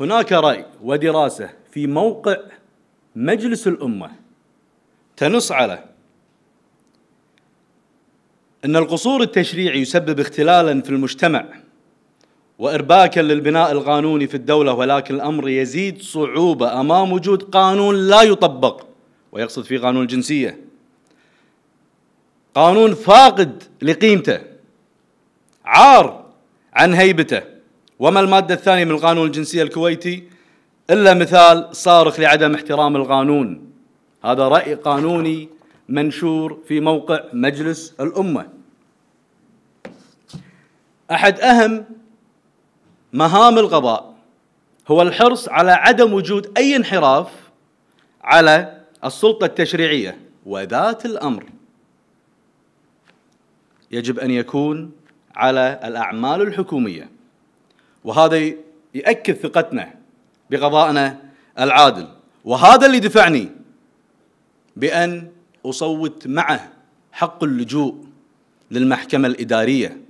هناك رأي ودراسة في موقع مجلس الأمة تنص على أن القصور التشريعي يسبب اختلالا في المجتمع وإرباكا للبناء القانوني في الدولة ولكن الأمر يزيد صعوبة أمام وجود قانون لا يطبق ويقصد فيه قانون الجنسية قانون فاقد لقيمته عار عن هيبته وما المادة الثانية من القانون الجنسية الكويتي إلا مثال صارخ لعدم احترام القانون هذا رأي قانوني منشور في موقع مجلس الأمة أحد أهم مهام القضاء هو الحرص على عدم وجود أي انحراف على السلطة التشريعية وذات الأمر يجب أن يكون على الأعمال الحكومية وهذا يأكد ثقتنا بقضائنا العادل وهذا اللي دفعني بأن أصوت معه حق اللجوء للمحكمة الإدارية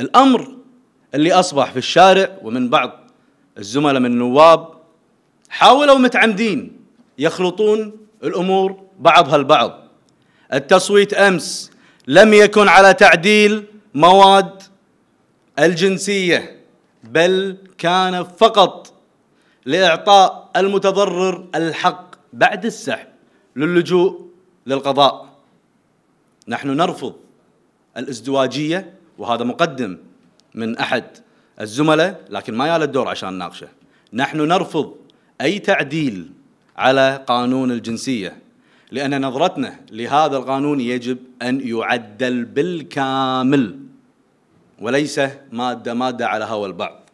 الأمر اللي أصبح في الشارع ومن بعض الزملاء من النواب حاولوا متعمدين يخلطون الأمور بعضها البعض التصويت أمس لم يكن على تعديل مواد الجنسيه بل كان فقط لإعطاء المتضرر الحق بعد السحب للجوء للقضاء نحن نرفض الازدواجية وهذا مقدم من أحد الزملاء لكن ما يال الدور عشان ناقشه نحن نرفض أي تعديل على قانون الجنسية لأن نظرتنا لهذا القانون يجب أن يعدل بالكامل وليس مادة مادة على هوى البعض